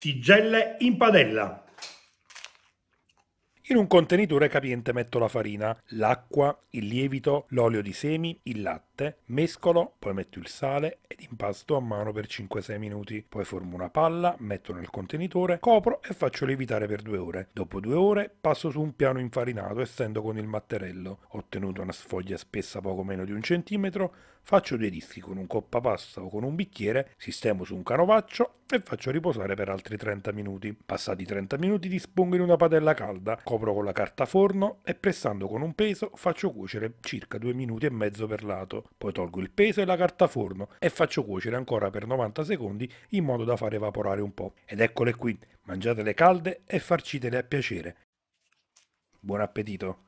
Tigelle in padella in un contenitore capiente metto la farina, l'acqua, il lievito, l'olio di semi, il latte, mescolo, poi metto il sale ed impasto a mano per 5-6 minuti. Poi formo una palla, metto nel contenitore, copro e faccio lievitare per due ore. Dopo due ore passo su un piano infarinato essendo con il matterello. Ho ottenuto una sfoglia spessa poco meno di un centimetro, faccio due dischi con un coppa coppapasta o con un bicchiere, sistemo su un canovaccio e faccio riposare per altri 30 minuti. Passati 30 minuti dispongo in una padella calda, copro Copro con la carta forno e pressando con un peso faccio cuocere circa 2 minuti e mezzo per lato. Poi tolgo il peso e la carta forno e faccio cuocere ancora per 90 secondi in modo da far evaporare un po'. Ed eccole qui, mangiatele calde e farcitele a piacere. Buon appetito!